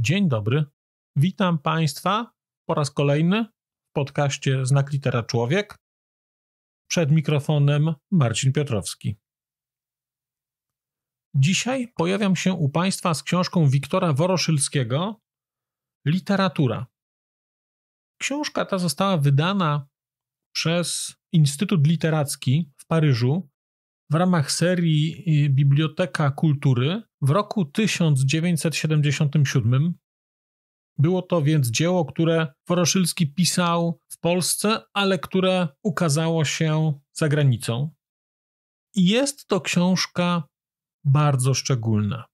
Dzień dobry. Witam Państwa po raz kolejny w podcaście Znak Litera Człowiek. Przed mikrofonem Marcin Piotrowski. Dzisiaj pojawiam się u Państwa z książką Wiktora Woroszylskiego Literatura. Książka ta została wydana przez Instytut Literacki w Paryżu w ramach serii y, Biblioteka Kultury w roku 1977. Było to więc dzieło, które Woroszylski pisał w Polsce, ale które ukazało się za granicą. Jest to książka bardzo szczególna.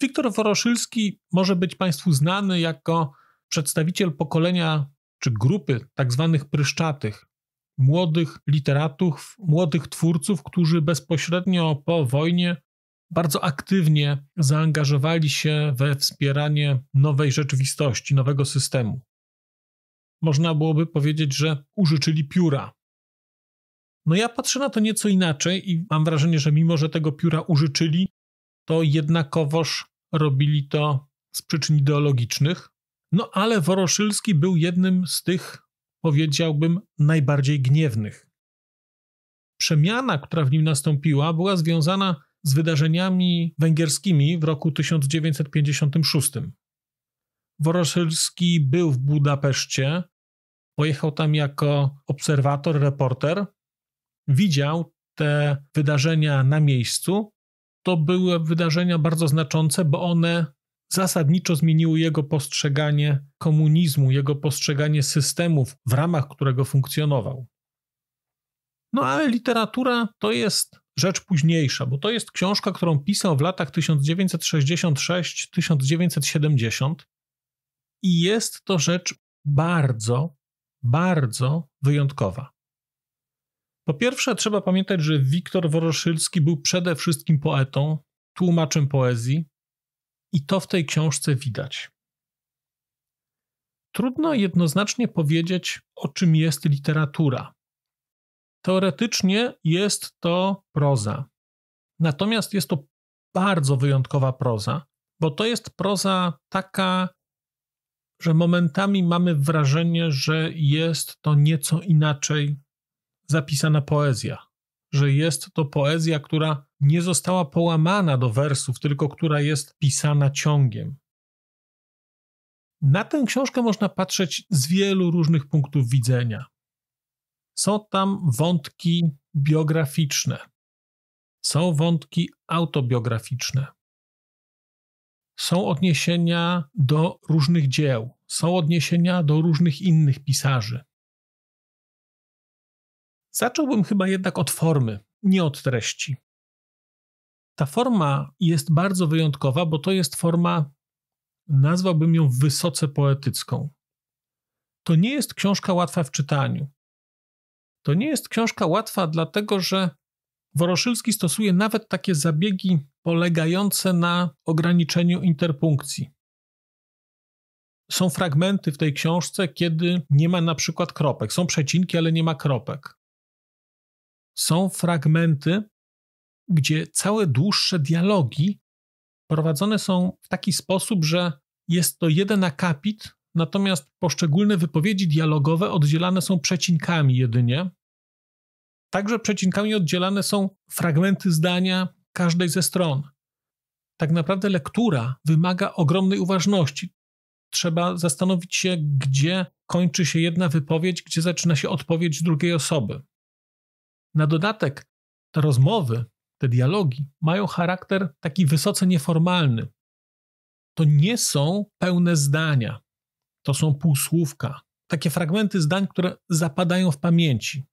Wiktor Woroszylski może być Państwu znany jako przedstawiciel pokolenia czy grupy tzw. Tak pryszczatych, młodych literatów, młodych twórców, którzy bezpośrednio po wojnie bardzo aktywnie zaangażowali się we wspieranie nowej rzeczywistości, nowego systemu. Można byłoby powiedzieć, że użyczyli pióra. No ja patrzę na to nieco inaczej i mam wrażenie, że mimo, że tego pióra użyczyli, to jednakowoż robili to z przyczyn ideologicznych. No ale Woroszylski był jednym z tych powiedziałbym, najbardziej gniewnych. Przemiana, która w nim nastąpiła, była związana z wydarzeniami węgierskimi w roku 1956. Woroszylski był w Budapeszcie, pojechał tam jako obserwator, reporter, widział te wydarzenia na miejscu. To były wydarzenia bardzo znaczące, bo one zasadniczo zmieniło jego postrzeganie komunizmu, jego postrzeganie systemów, w ramach którego funkcjonował. No ale literatura to jest rzecz późniejsza, bo to jest książka, którą pisał w latach 1966-1970 i jest to rzecz bardzo, bardzo wyjątkowa. Po pierwsze, trzeba pamiętać, że Wiktor Woroszylski był przede wszystkim poetą, tłumaczem poezji, i to w tej książce widać. Trudno jednoznacznie powiedzieć, o czym jest literatura. Teoretycznie jest to proza. Natomiast jest to bardzo wyjątkowa proza, bo to jest proza taka, że momentami mamy wrażenie, że jest to nieco inaczej zapisana poezja, że jest to poezja, która nie została połamana do wersów, tylko która jest pisana ciągiem. Na tę książkę można patrzeć z wielu różnych punktów widzenia. Są tam wątki biograficzne, są wątki autobiograficzne, są odniesienia do różnych dzieł, są odniesienia do różnych innych pisarzy. Zacząłbym chyba jednak od formy, nie od treści. Ta forma jest bardzo wyjątkowa, bo to jest forma, nazwałbym ją wysoce poetycką. To nie jest książka łatwa w czytaniu. To nie jest książka łatwa, dlatego że Woroszylski stosuje nawet takie zabiegi polegające na ograniczeniu interpunkcji. Są fragmenty w tej książce, kiedy nie ma na przykład kropek. Są przecinki, ale nie ma kropek. Są fragmenty, gdzie całe dłuższe dialogi prowadzone są w taki sposób, że jest to jeden akapit, natomiast poszczególne wypowiedzi dialogowe oddzielane są przecinkami jedynie. Także przecinkami oddzielane są fragmenty zdania każdej ze stron. Tak naprawdę lektura wymaga ogromnej uważności. Trzeba zastanowić się, gdzie kończy się jedna wypowiedź, gdzie zaczyna się odpowiedź drugiej osoby. Na dodatek, te rozmowy te dialogi mają charakter taki wysoce nieformalny. To nie są pełne zdania, to są półsłówka, takie fragmenty zdań, które zapadają w pamięci.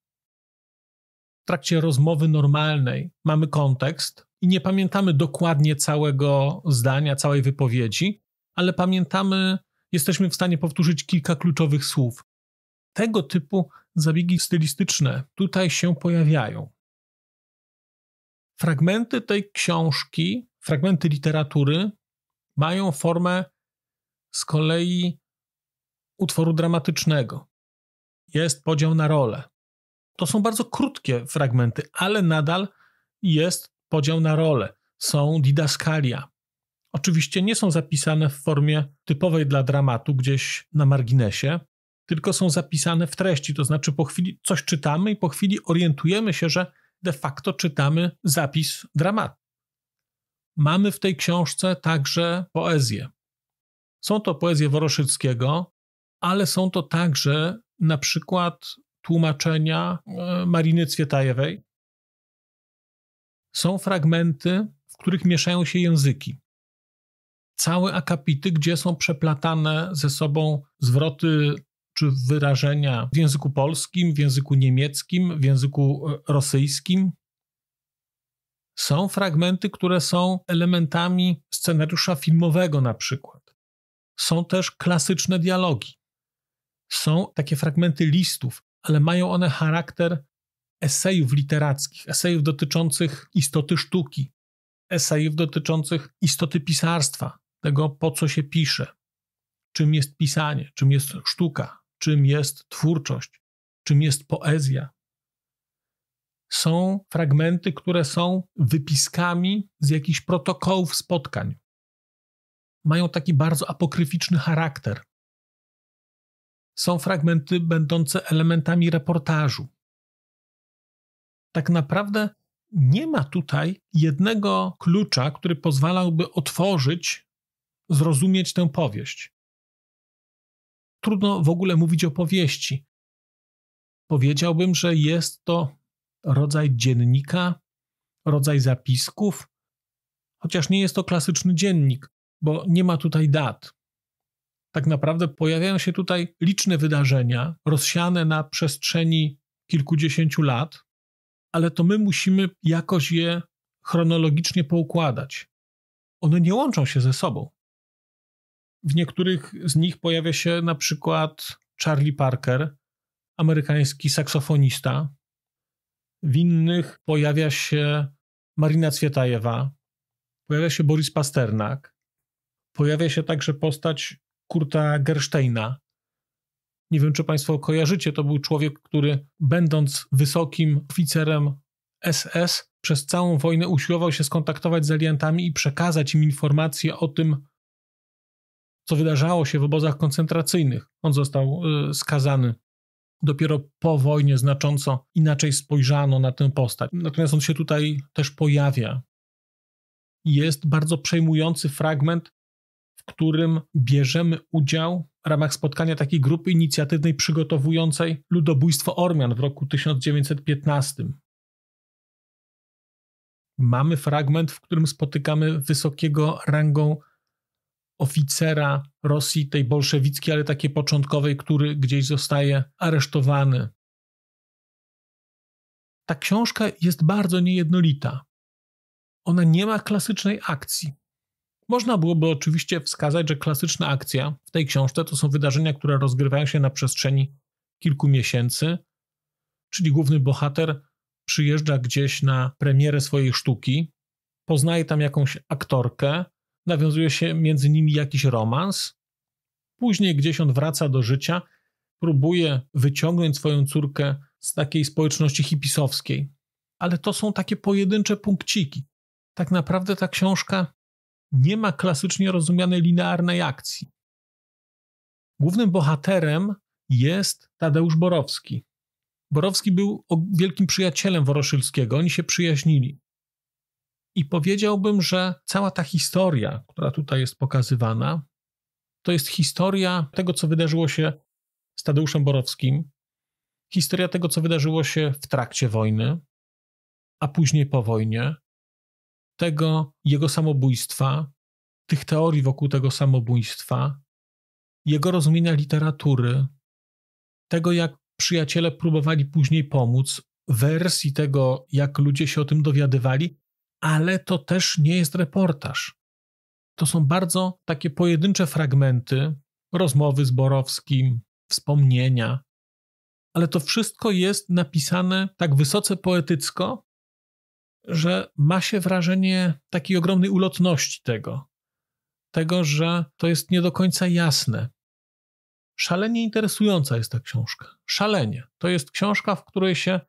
W trakcie rozmowy normalnej mamy kontekst i nie pamiętamy dokładnie całego zdania, całej wypowiedzi, ale pamiętamy, jesteśmy w stanie powtórzyć kilka kluczowych słów. Tego typu zabiegi stylistyczne tutaj się pojawiają fragmenty tej książki, fragmenty literatury mają formę z kolei utworu dramatycznego. Jest podział na role. To są bardzo krótkie fragmenty, ale nadal jest podział na role. Są didaskalia. Oczywiście nie są zapisane w formie typowej dla dramatu, gdzieś na marginesie, tylko są zapisane w treści, to znaczy po chwili coś czytamy i po chwili orientujemy się, że de facto czytamy zapis dramatu. Mamy w tej książce także poezję. Są to poezje Woroszyckiego, ale są to także na przykład tłumaczenia e, Mariny Cwietajewej. Są fragmenty, w których mieszają się języki. Całe akapity, gdzie są przeplatane ze sobą zwroty czy wyrażenia w języku polskim, w języku niemieckim, w języku e, rosyjskim. Są fragmenty, które są elementami scenariusza filmowego, na przykład. Są też klasyczne dialogi. Są takie fragmenty listów, ale mają one charakter esejów literackich, esejów dotyczących istoty sztuki, esejów dotyczących istoty pisarstwa, tego po co się pisze, czym jest pisanie, czym jest sztuka, czym jest twórczość, czym jest poezja. Są fragmenty, które są wypiskami z jakichś protokołów spotkań. Mają taki bardzo apokryficzny charakter. Są fragmenty będące elementami reportażu. Tak naprawdę nie ma tutaj jednego klucza, który pozwalałby otworzyć, zrozumieć tę powieść trudno w ogóle mówić o powieści. Powiedziałbym, że jest to rodzaj dziennika, rodzaj zapisków, chociaż nie jest to klasyczny dziennik, bo nie ma tutaj dat. Tak naprawdę pojawiają się tutaj liczne wydarzenia rozsiane na przestrzeni kilkudziesięciu lat, ale to my musimy jakoś je chronologicznie poukładać. One nie łączą się ze sobą. W niektórych z nich pojawia się na przykład Charlie Parker, amerykański saksofonista. W innych pojawia się Marina Cwietajewa, pojawia się Boris Pasternak, pojawia się także postać Kurta Gersteina. Nie wiem, czy Państwo kojarzycie, to był człowiek, który będąc wysokim oficerem SS, przez całą wojnę usiłował się skontaktować z aliantami i przekazać im informacje o tym, co wydarzało się w obozach koncentracyjnych. On został e, skazany. Dopiero po wojnie znacząco inaczej spojrzano na tę postać. Natomiast on się tutaj też pojawia. Jest bardzo przejmujący fragment, w którym bierzemy udział w ramach spotkania takiej grupy inicjatywnej przygotowującej ludobójstwo Ormian w roku 1915. Mamy fragment, w którym spotykamy wysokiego rangą oficera Rosji, tej bolszewickiej, ale takiej początkowej, który gdzieś zostaje aresztowany. Ta książka jest bardzo niejednolita. Ona nie ma klasycznej akcji. Można byłoby oczywiście wskazać, że klasyczna akcja w tej książce to są wydarzenia, które rozgrywają się na przestrzeni kilku miesięcy, czyli główny bohater przyjeżdża gdzieś na premierę swojej sztuki, poznaje tam jakąś aktorkę, nawiązuje się między nimi jakiś romans. Później gdzieś on wraca do życia, próbuje wyciągnąć swoją córkę z takiej społeczności hipisowskiej. Ale to są takie pojedyncze punkciki. Tak naprawdę ta książka nie ma klasycznie rozumianej linearnej akcji. Głównym bohaterem jest Tadeusz Borowski. Borowski był wielkim przyjacielem Woroszylskiego, oni się przyjaźnili. I powiedziałbym, że cała ta historia, która tutaj jest pokazywana, to jest historia tego, co wydarzyło się z Tadeuszem Borowskim, historia tego, co wydarzyło się w trakcie wojny, a później po wojnie, tego jego samobójstwa, tych teorii wokół tego samobójstwa, jego rozumienia literatury, tego, jak przyjaciele próbowali później pomóc, wersji tego, jak ludzie się o tym dowiadywali, ale to też nie jest reportaż. To są bardzo takie pojedyncze fragmenty, rozmowy z Borowskim, wspomnienia, ale to wszystko jest napisane tak wysoce poetycko, że ma się wrażenie takiej ogromnej ulotności tego, tego, że to jest nie do końca jasne. Szalenie interesująca jest ta książka. Szalenie. To jest książka, w której się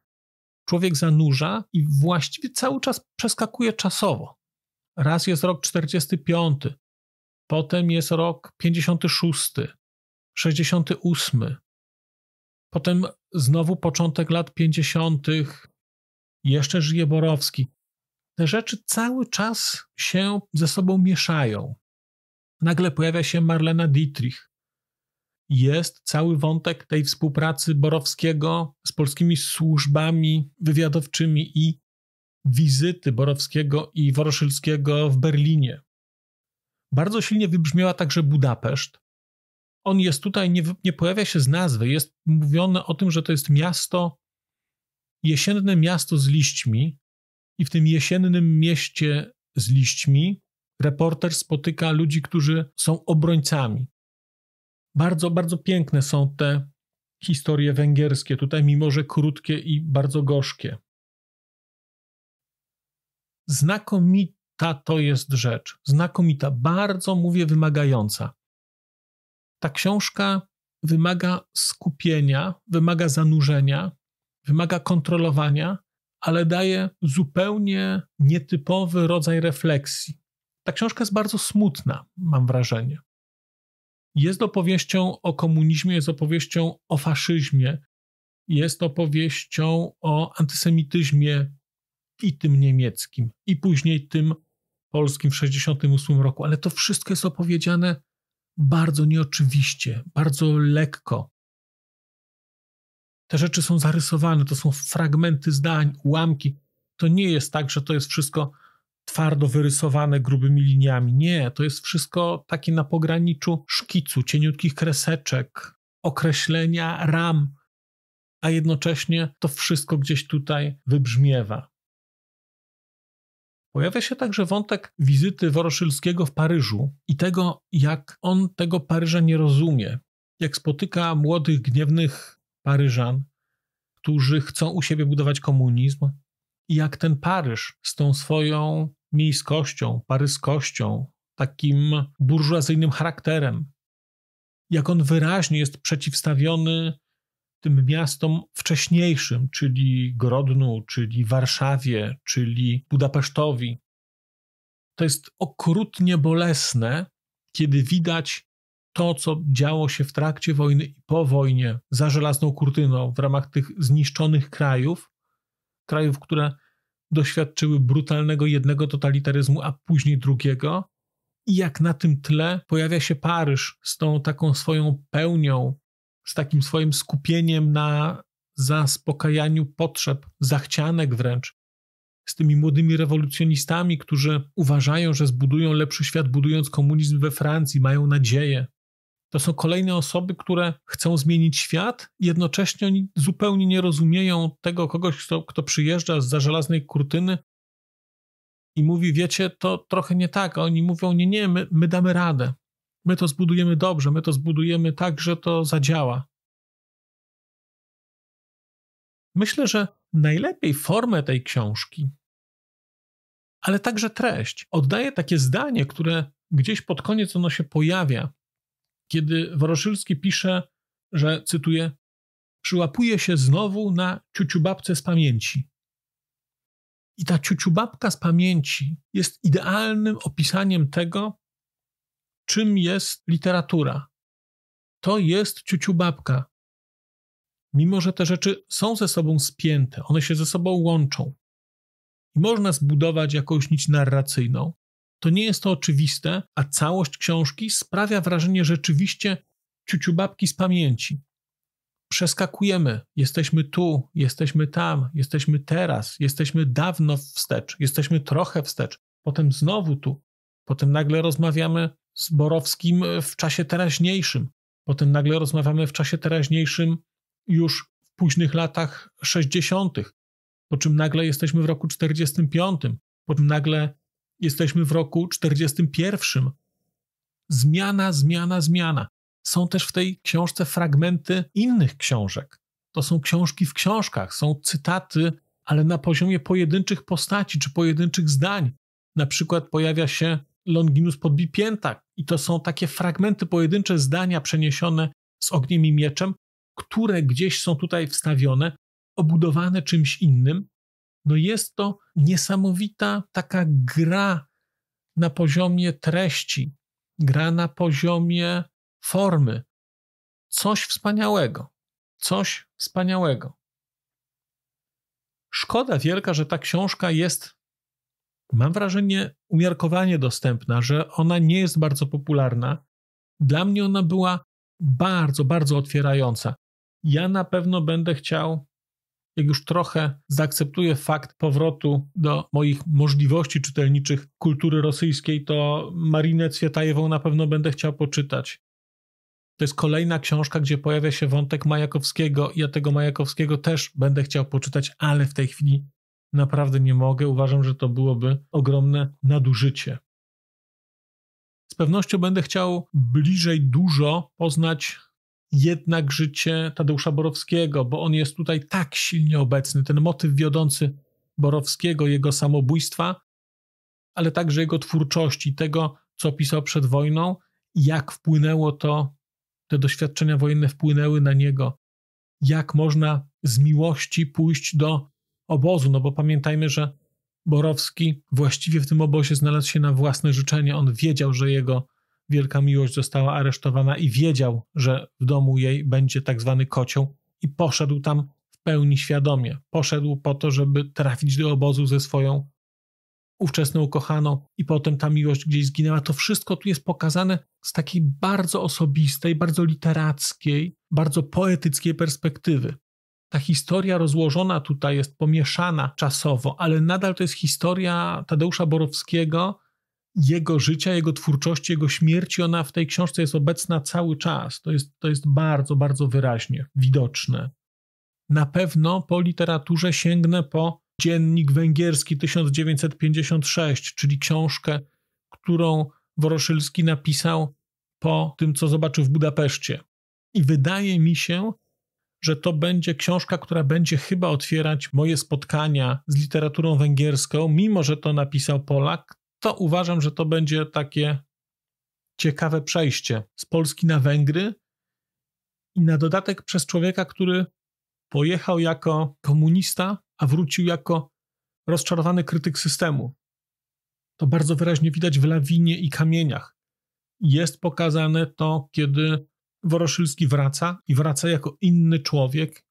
człowiek zanurza i właściwie cały czas przeskakuje czasowo. Raz jest rok 45, potem jest rok 56, 68, potem znowu początek lat 50., jeszcze żyje Borowski. Te rzeczy cały czas się ze sobą mieszają. Nagle pojawia się Marlena Dietrich, jest cały wątek tej współpracy Borowskiego z polskimi służbami wywiadowczymi i wizyty Borowskiego i Woroszylskiego w Berlinie. Bardzo silnie wybrzmiała także Budapeszt. On jest tutaj, nie, nie pojawia się z nazwy, jest mówione o tym, że to jest miasto, jesienne miasto z liśćmi, i w tym jesiennym mieście z liśćmi reporter spotyka ludzi, którzy są obrońcami. Bardzo, bardzo piękne są te historie węgierskie tutaj, mimo że krótkie i bardzo gorzkie. Znakomita to jest rzecz. Znakomita, bardzo mówię wymagająca. Ta książka wymaga skupienia, wymaga zanurzenia, wymaga kontrolowania, ale daje zupełnie nietypowy rodzaj refleksji. Ta książka jest bardzo smutna, mam wrażenie. Jest opowieścią o komunizmie, jest opowieścią o faszyzmie, jest opowieścią o antysemityzmie i tym niemieckim, i później tym polskim w 1968 roku, ale to wszystko jest opowiedziane bardzo nieoczywiście, bardzo lekko. Te rzeczy są zarysowane, to są fragmenty zdań, ułamki. To nie jest tak, że to jest wszystko twardo wyrysowane grubymi liniami. Nie, to jest wszystko takie na pograniczu szkicu, cieniutkich kreseczek, określenia ram, a jednocześnie to wszystko gdzieś tutaj wybrzmiewa. Pojawia się także wątek wizyty Woroszylskiego w Paryżu i tego, jak on tego Paryża nie rozumie. Jak spotyka młodych, gniewnych Paryżan, którzy chcą u siebie budować komunizm, jak ten Paryż z tą swoją miejskością, paryskością, takim burżuazyjnym charakterem, jak on wyraźnie jest przeciwstawiony tym miastom wcześniejszym, czyli Grodnu, czyli Warszawie, czyli Budapesztowi. To jest okrutnie bolesne, kiedy widać to, co działo się w trakcie wojny i po wojnie za żelazną kurtyną w ramach tych zniszczonych krajów, krajów, które doświadczyły brutalnego jednego totalitaryzmu, a później drugiego. I jak na tym tle pojawia się Paryż z tą taką swoją pełnią, z takim swoim skupieniem na zaspokajaniu potrzeb, zachcianek wręcz, z tymi młodymi rewolucjonistami, którzy uważają, że zbudują lepszy świat, budując komunizm we Francji, mają nadzieję. To są kolejne osoby, które chcą zmienić świat, jednocześnie oni zupełnie nie rozumieją tego kogoś, kto, kto przyjeżdża z za żelaznej kurtyny i mówi, wiecie, to trochę nie tak. A oni mówią, nie, nie, my, my damy radę. My to zbudujemy dobrze, my to zbudujemy tak, że to zadziała. Myślę, że najlepiej formę tej książki, ale także treść oddaje takie zdanie, które gdzieś pod koniec ono się pojawia kiedy Woroszylski pisze, że, cytuję, przyłapuje się znowu na ciuciubabce z pamięci. I ta ciuciubabka z pamięci jest idealnym opisaniem tego, czym jest literatura. To jest ciuciubabka. Mimo, że te rzeczy są ze sobą spięte, one się ze sobą łączą. I można zbudować jakąś nić narracyjną, to nie jest to oczywiste, a całość książki sprawia wrażenie rzeczywiście ciuciubabki z pamięci. Przeskakujemy, jesteśmy tu, jesteśmy tam, jesteśmy teraz, jesteśmy dawno wstecz, jesteśmy trochę wstecz, potem znowu tu, potem nagle rozmawiamy z Borowskim w czasie teraźniejszym, potem nagle rozmawiamy w czasie teraźniejszym już w późnych latach 60., po czym nagle jesteśmy w roku 45., po czym nagle Jesteśmy w roku 41. Zmiana, zmiana, zmiana. Są też w tej książce fragmenty innych książek. To są książki w książkach, są cytaty, ale na poziomie pojedynczych postaci czy pojedynczych zdań. Na przykład pojawia się Longinus podbi i to są takie fragmenty, pojedyncze zdania przeniesione z ogniem i mieczem, które gdzieś są tutaj wstawione, obudowane czymś innym, no jest to niesamowita taka gra na poziomie treści, gra na poziomie formy. Coś wspaniałego. Coś wspaniałego. Szkoda wielka, że ta książka jest, mam wrażenie, umiarkowanie dostępna, że ona nie jest bardzo popularna. Dla mnie ona była bardzo, bardzo otwierająca. Ja na pewno będę chciał jak już trochę zaakceptuję fakt powrotu do moich możliwości czytelniczych kultury rosyjskiej, to Marinę Cwietajewą na pewno będę chciał poczytać. To jest kolejna książka, gdzie pojawia się wątek Majakowskiego. Ja tego Majakowskiego też będę chciał poczytać, ale w tej chwili naprawdę nie mogę. Uważam, że to byłoby ogromne nadużycie. Z pewnością będę chciał bliżej dużo poznać jednak życie Tadeusza Borowskiego, bo on jest tutaj tak silnie obecny, ten motyw wiodący Borowskiego, jego samobójstwa, ale także jego twórczości, tego, co pisał przed wojną, jak wpłynęło to, te doświadczenia wojenne wpłynęły na niego, jak można z miłości pójść do obozu, no bo pamiętajmy, że Borowski właściwie w tym obozie znalazł się na własne życzenie, on wiedział, że jego wielka miłość została aresztowana i wiedział, że w domu jej będzie tak zwany kocioł i poszedł tam w pełni świadomie. Poszedł po to, żeby trafić do obozu ze swoją ówczesną ukochaną i potem ta miłość gdzieś zginęła. To wszystko tu jest pokazane z takiej bardzo osobistej, bardzo literackiej, bardzo poetyckiej perspektywy. Ta historia rozłożona tutaj jest pomieszana czasowo, ale nadal to jest historia Tadeusza Borowskiego, jego życia, jego twórczości, jego śmierci, ona w tej książce jest obecna cały czas. To jest, to jest bardzo, bardzo wyraźnie widoczne. Na pewno po literaturze sięgnę po Dziennik Węgierski 1956, czyli książkę, którą Woroszylski napisał po tym, co zobaczył w Budapeszcie. I wydaje mi się, że to będzie książka, która będzie chyba otwierać moje spotkania z literaturą węgierską, mimo że to napisał Polak, to uważam, że to będzie takie ciekawe przejście z Polski na Węgry i na dodatek przez człowieka, który pojechał jako komunista, a wrócił jako rozczarowany krytyk systemu. To bardzo wyraźnie widać w lawinie i kamieniach. Jest pokazane to, kiedy Woroszylski wraca i wraca jako inny człowiek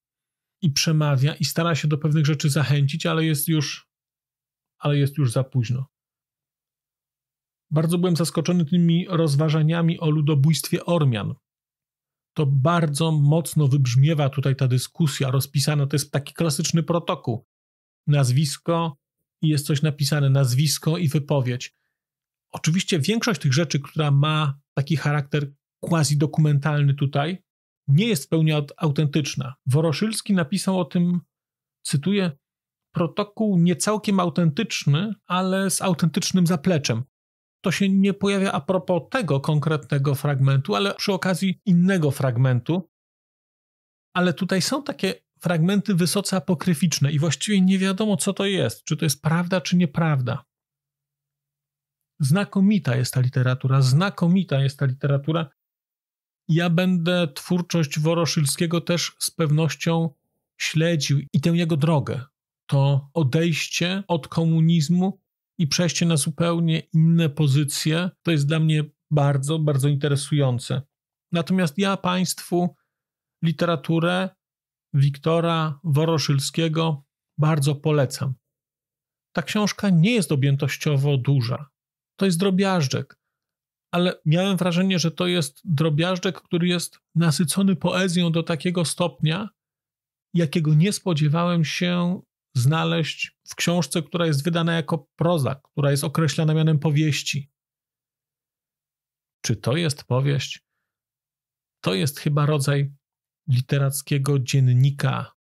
i przemawia i stara się do pewnych rzeczy zachęcić, ale jest już, ale jest już za późno. Bardzo byłem zaskoczony tymi rozważaniami o ludobójstwie Ormian. To bardzo mocno wybrzmiewa tutaj ta dyskusja rozpisana. To jest taki klasyczny protokół. Nazwisko i jest coś napisane, nazwisko i wypowiedź. Oczywiście większość tych rzeczy, która ma taki charakter quasi-dokumentalny tutaj, nie jest w pełni autentyczna. Woroszylski napisał o tym, cytuję, protokół niecałkiem autentyczny, ale z autentycznym zapleczem to się nie pojawia a propos tego konkretnego fragmentu, ale przy okazji innego fragmentu. Ale tutaj są takie fragmenty wysoce apokryficzne i właściwie nie wiadomo, co to jest, czy to jest prawda, czy nieprawda. Znakomita jest ta literatura, znakomita jest ta literatura. Ja będę twórczość Woroszylskiego też z pewnością śledził i tę jego drogę, to odejście od komunizmu i przejście na zupełnie inne pozycje, to jest dla mnie bardzo, bardzo interesujące. Natomiast ja Państwu literaturę Wiktora Woroszylskiego bardzo polecam. Ta książka nie jest objętościowo duża. To jest drobiażdżek, ale miałem wrażenie, że to jest drobiażdżek, który jest nasycony poezją do takiego stopnia, jakiego nie spodziewałem się znaleźć w książce, która jest wydana jako proza, która jest określana mianem powieści. Czy to jest powieść? To jest chyba rodzaj literackiego dziennika.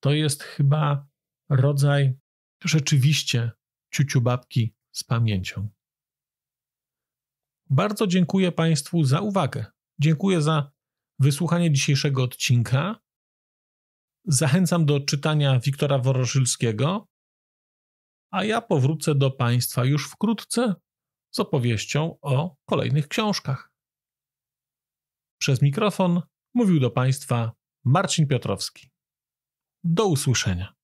To jest chyba rodzaj rzeczywiście ciuciu babki z pamięcią. Bardzo dziękuję Państwu za uwagę. Dziękuję za wysłuchanie dzisiejszego odcinka. Zachęcam do czytania Wiktora Woroszylskiego, a ja powrócę do Państwa już wkrótce z opowieścią o kolejnych książkach. Przez mikrofon mówił do Państwa Marcin Piotrowski. Do usłyszenia.